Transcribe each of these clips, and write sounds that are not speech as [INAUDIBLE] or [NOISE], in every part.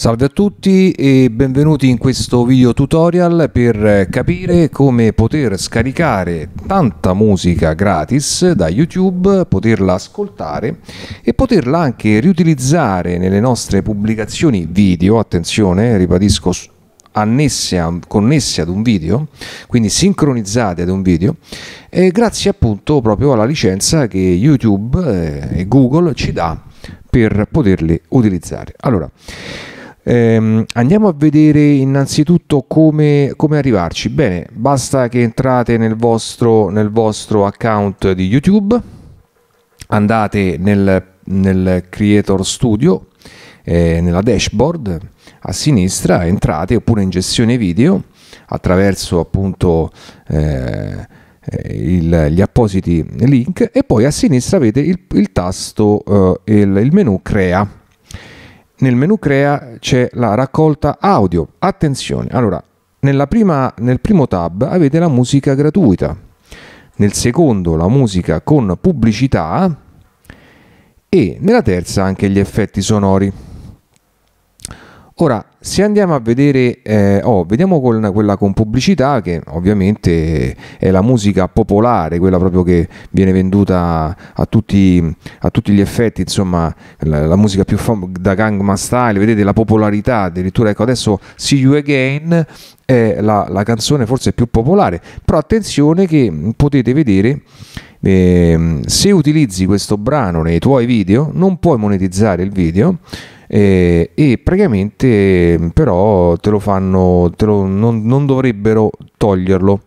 Salve a tutti e benvenuti in questo video tutorial per capire come poter scaricare tanta musica gratis da YouTube, poterla ascoltare e poterla anche riutilizzare nelle nostre pubblicazioni video, attenzione, ribadisco annesse connesse ad un video, quindi sincronizzate ad un video, grazie appunto proprio alla licenza che YouTube eh, e Google ci dà per poterle utilizzare. Allora, Ehm, andiamo a vedere innanzitutto come, come, arrivarci. Bene, basta che entrate nel vostro, nel vostro account di YouTube, andate nel, nel Creator Studio, eh, nella dashboard a sinistra, entrate oppure in gestione video attraverso appunto eh, eh il, gli appositi link e poi a sinistra avete il, il tasto eh, il, il menu crea nel menu crea c'è la raccolta audio. Attenzione, allora prima, nel primo tab avete la musica gratuita, nel secondo la musica con pubblicità e nella terza anche gli effetti sonori. Ora, se andiamo a vedere, eh, oh, vediamo con quella con pubblicità che ovviamente è la musica popolare, quella proprio che viene venduta a tutti, a tutti gli effetti, insomma la, la musica più famosa da Gangnam Style, vedete la popolarità addirittura, ecco adesso See You Again è la, la canzone forse più popolare, però attenzione che potete vedere eh, se utilizzi questo brano nei tuoi video non puoi monetizzare il video eh, e praticamente mm, però te lo fanno, te lo, non, non dovrebbero toglierlo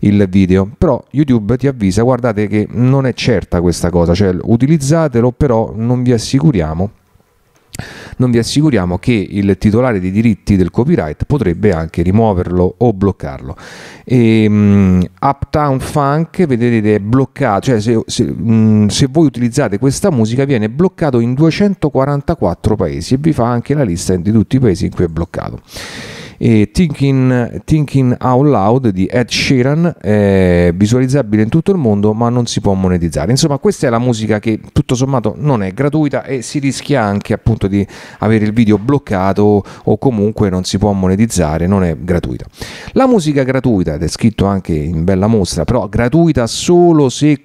il video però youtube ti avvisa guardate che non è certa questa cosa cioè utilizzatelo però non vi assicuriamo non vi assicuriamo che il titolare dei diritti del copyright potrebbe anche rimuoverlo o bloccarlo. E, um, Uptown Funk, vedete, è bloccato, cioè se, se, um, se, voi utilizzate questa musica viene bloccato in 244 paesi e vi fa anche la lista di tutti i paesi in cui è bloccato e Thinking, Thinking Out Loud di Ed Sheeran è visualizzabile in tutto il mondo ma non si può monetizzare insomma questa è la musica che tutto sommato non è gratuita e si rischia anche appunto di avere il video bloccato o comunque non si può monetizzare non è gratuita la musica gratuita ed è scritto anche in bella mostra però gratuita solo se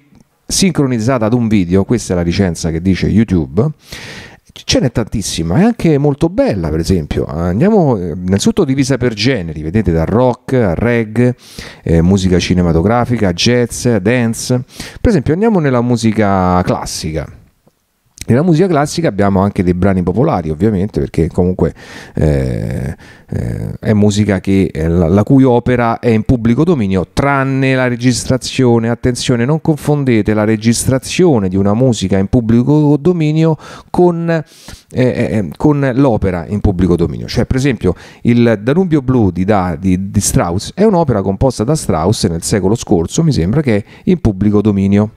sincronizzata ad un video questa è la licenza che dice YouTube ce n'è tantissima, è anche molto bella per esempio. Andiamo eh, innanzitutto divisa per generi, vedete da rock a reggae, eh, musica cinematografica, jazz, dance. Per esempio andiamo nella musica classica. Nella musica classica abbiamo anche dei brani popolari, ovviamente, perché comunque eh, eh, è musica che, eh, la, la, cui opera è in pubblico dominio, tranne la registrazione. Attenzione, non confondete la registrazione di una musica in pubblico dominio con, eh, eh, eh, con l'opera in pubblico dominio. Cioè, per esempio, il Danubio Blu di, da, di, di Strauss è un'opera composta da Strauss nel secolo scorso, mi sembra, che è in pubblico dominio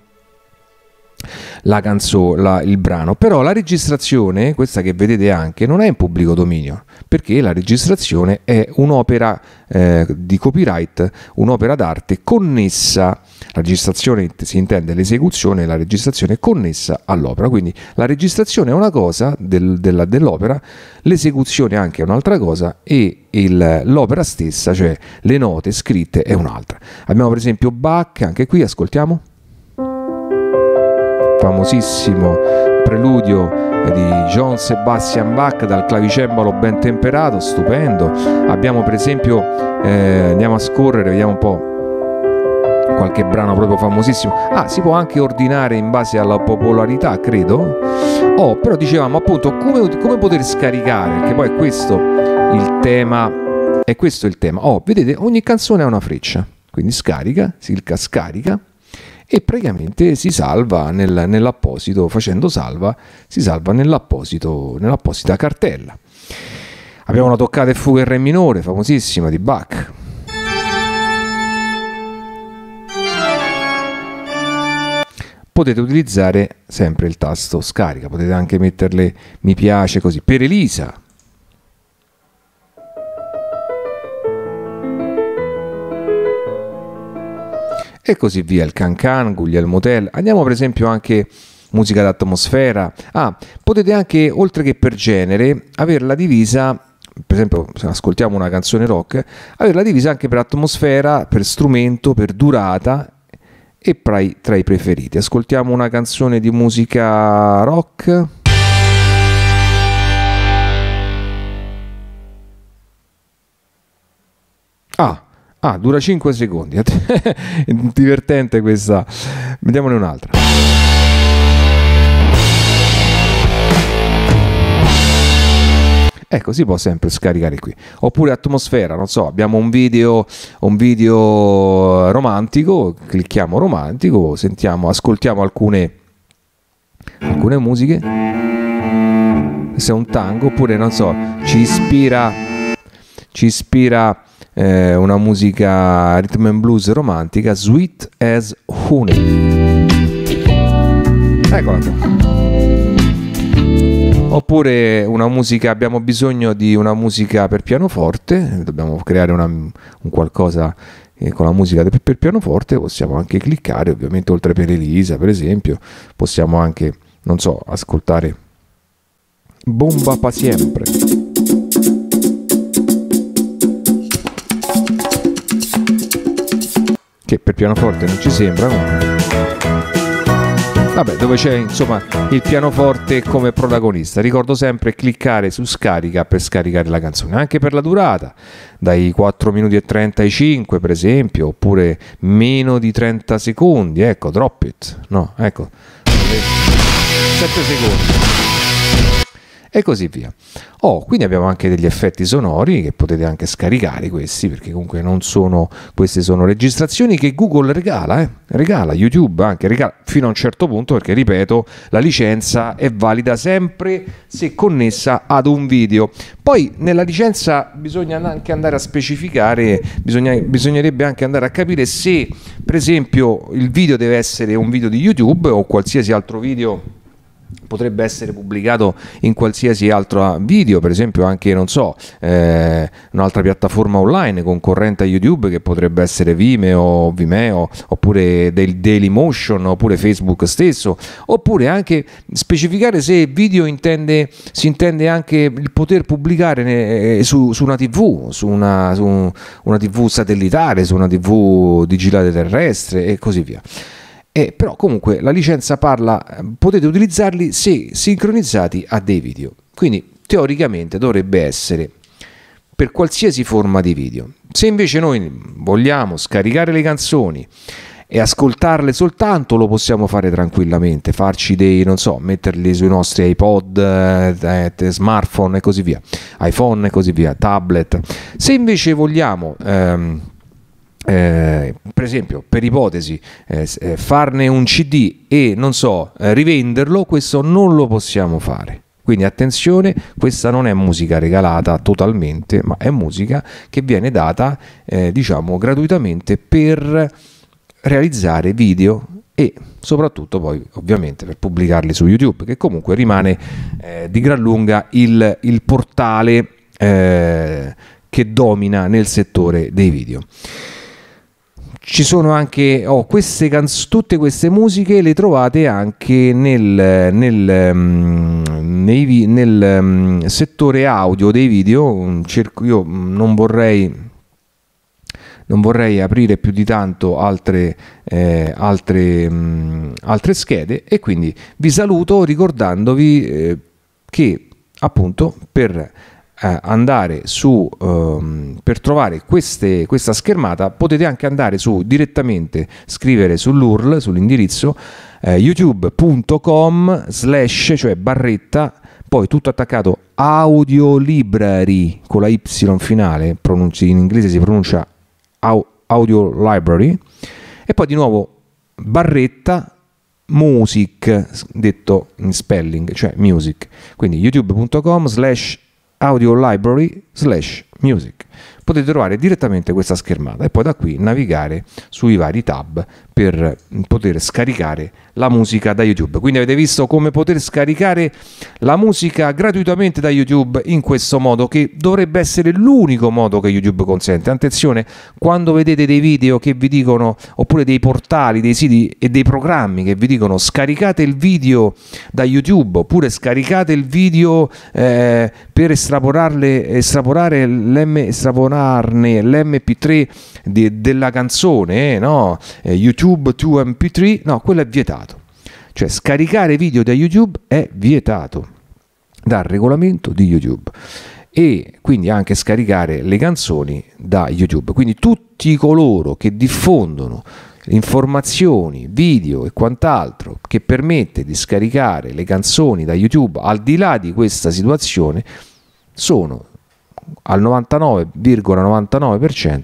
la canzone, la, il brano, però la registrazione, questa che vedete anche, non è in pubblico dominio, perché la registrazione è un'opera eh, di copyright, un'opera d'arte connessa, la registrazione si intende l'esecuzione, la registrazione connessa all'opera, quindi la registrazione è una cosa del, della, dell'opera, l'esecuzione è anche un'altra cosa e il, l'opera stessa, cioè le note scritte, è un'altra. Abbiamo per esempio Bach, anche qui ascoltiamo famosissimo preludio di John Sebastian Bach dal clavicembalo ben temperato, stupendo. Abbiamo per esempio, eh, andiamo a scorrere, vediamo un po' qualche brano proprio famosissimo. Ah, si può anche ordinare in base alla popolarità, credo. Oh, però dicevamo appunto come, come poter scaricare, perché poi è questo il tema. È questo il tema. Oh, vedete, ogni canzone ha una freccia. Quindi scarica, si scarica e praticamente si salva nel, nell'apposito, facendo salva, si salva nell'apposita cartella. Abbiamo una toccata e fuga in re minore, famosissima di Bach. Potete utilizzare sempre il tasto scarica, potete anche metterle mi piace così. Per Elisa, e così via, il Cancan, Guglielmo Tell. Andiamo per esempio anche musica d'atmosfera. Ah, potete anche, oltre che per genere, averla divisa per esempio se ascoltiamo una canzone rock, averla divisa anche per atmosfera, per strumento, per durata e tra i, tra i preferiti. Ascoltiamo una canzone di musica rock. Ah, Ah, dura 5 secondi. [LAUGHS] Divertente questa. Vediamone un'altra. Ecco, si può sempre scaricare qui. Oppure atmosfera, non so, abbiamo un video, un video romantico, clicchiamo romantico, sentiamo, ascoltiamo alcune, alcune musiche. Se è un tango, oppure non so, ci ispira, ci ispira eh, una musica rhythm and blues romantica, Sweet as Honey. Eccola qua. Oppure una musica, abbiamo bisogno di una musica per pianoforte, dobbiamo creare una, un qualcosa eh, con la musica per pianoforte, possiamo anche cliccare, ovviamente oltre per Elisa per esempio, possiamo anche, non so, ascoltare Bomba Pa Siempre. che per pianoforte non ci sembra vabbè dove c'è insomma il pianoforte come protagonista ricordo sempre cliccare su scarica per scaricare la canzone anche per la durata dai 4 minuti e 35 per esempio oppure meno di 30 secondi ecco drop it no ecco 7 secondi e così via. Oh, quindi abbiamo anche degli effetti sonori che potete anche scaricare questi perché comunque non sono queste sono registrazioni che Google regala, eh? regala YouTube anche regala fino a un certo punto perché ripeto, la licenza è valida sempre se connessa ad un video. Poi nella licenza bisogna anche andare a specificare, bisogna, bisognerebbe anche andare a capire se per esempio il video deve essere un video di YouTube o qualsiasi altro video potrebbe essere pubblicato in qualsiasi altro ah, video, per esempio anche, non so, eh, un'altra piattaforma online concorrente a YouTube che potrebbe essere Vimeo, Vimeo, oppure del Dailymotion, oppure Facebook stesso, oppure anche specificare se video intende, si intende anche il poter pubblicare eh, su, su una TV, su una, su una TV satellitare, su una TV digitale terrestre e così via. Eh, però comunque la licenza parla, eh, potete utilizzarli se sincronizzati a dei video. Quindi teoricamente dovrebbe essere per qualsiasi forma di video. Se invece noi vogliamo scaricare le canzoni e ascoltarle soltanto lo possiamo fare tranquillamente, farci dei, non so, metterli sui nostri iPod, eh, eh smartphone e così via, iPhone e così via, tablet. Se invece vogliamo ehm, eh, per esempio, per ipotesi, eh, eh farne un CD e non so, eh, rivenderlo, questo non lo possiamo fare. Quindi attenzione, questa non è musica regalata totalmente, ma è musica che viene data, eh, diciamo, gratuitamente per realizzare video e soprattutto poi ovviamente per pubblicarli su YouTube, che comunque rimane eh, di gran lunga il, il portale eh, che domina nel settore dei video ci sono anche oh, queste canz- tutte queste musiche le trovate anche nel, nel, mm, nei, nel mm, settore audio dei video mm, Cerco, io non vorrei non vorrei aprire più di tanto altre, eh, altre, mh, altre, schede e quindi vi saluto ricordandovi eh, che appunto per eh, andare su, ehm, per trovare queste, questa schermata potete anche andare su direttamente, scrivere sull'URL, sull'indirizzo eh, youtube.com slash, cioè barretta, poi tutto attaccato audiolibrary con la Y finale, in inglese si pronuncia au, audio library, e poi di nuovo barretta music, detto in spelling, cioè music, quindi youtube.com slash audio library slash music potete trovare direttamente questa schermata e poi da qui navigare sui vari tab per poter scaricare la musica da YouTube. Quindi avete visto come poter scaricare la musica gratuitamente da YouTube in questo modo che dovrebbe essere l'unico modo che YouTube consente. Attenzione, quando vedete dei video che vi dicono oppure dei portali, dei siti e dei programmi che vi dicono scaricate il video da YouTube oppure scaricate il video eh, per estraporarle estraporare l'M estrapolare trarne l'MP3 de, della canzone, eh, no? eh, YouTube to MP3, no, quello è vietato. Cioè scaricare video da YouTube è vietato dal regolamento di YouTube e quindi anche scaricare le canzoni da YouTube. Quindi tutti coloro che diffondono informazioni, video e quant'altro che permette di scaricare le canzoni da YouTube al di là di questa situazione sono al 99,99%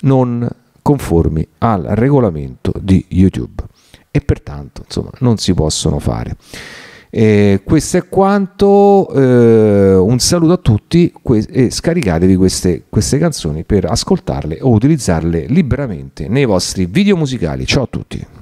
non conformi al regolamento di YouTube e pertanto insomma, non si possono fare. E questo è quanto, eh, un saluto a tutti que- e scaricatevi queste, queste canzoni per ascoltarle o utilizzarle liberamente nei vostri video musicali. Ciao a tutti!